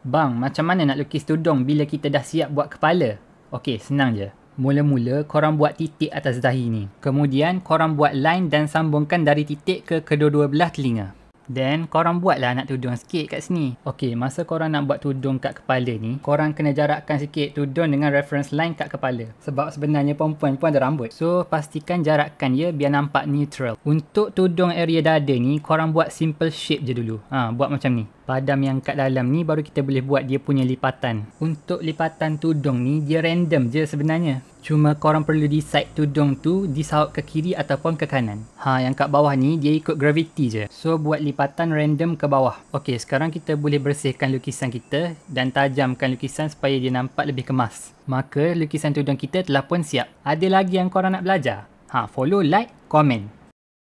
Bang, macam mana nak lukis tudung bila kita dah siap buat kepala? Okey, senang je. Mula-mula, korang buat titik atas dahi ni. Kemudian, korang buat line dan sambungkan dari titik ke kedua-dua belah telinga. Then korang buat lah nak tudung sikit kat sini. Okay masa korang nak buat tudung kat kepala ni. Korang kena jarakkan sikit tudung dengan reference line kat kepala. Sebab sebenarnya perempuan pun ada rambut. So pastikan jarakkan dia biar nampak neutral. Untuk tudung area dada ni korang buat simple shape je dulu. Ha, buat macam ni. Padam yang kat dalam ni baru kita boleh buat dia punya lipatan. Untuk lipatan tudung ni dia random je sebenarnya. Cuma korang perlu decide tudung tu disaut ke kiri ataupun ke kanan. Ha, yang kat bawah ni dia ikut gravity je. So buat lipatan random ke bawah. Okey, sekarang kita boleh bersihkan lukisan kita dan tajamkan lukisan supaya dia nampak lebih kemas. Maka lukisan tudung kita telah pun siap. Ada lagi yang korang nak belajar? Ha, follow, like, komen.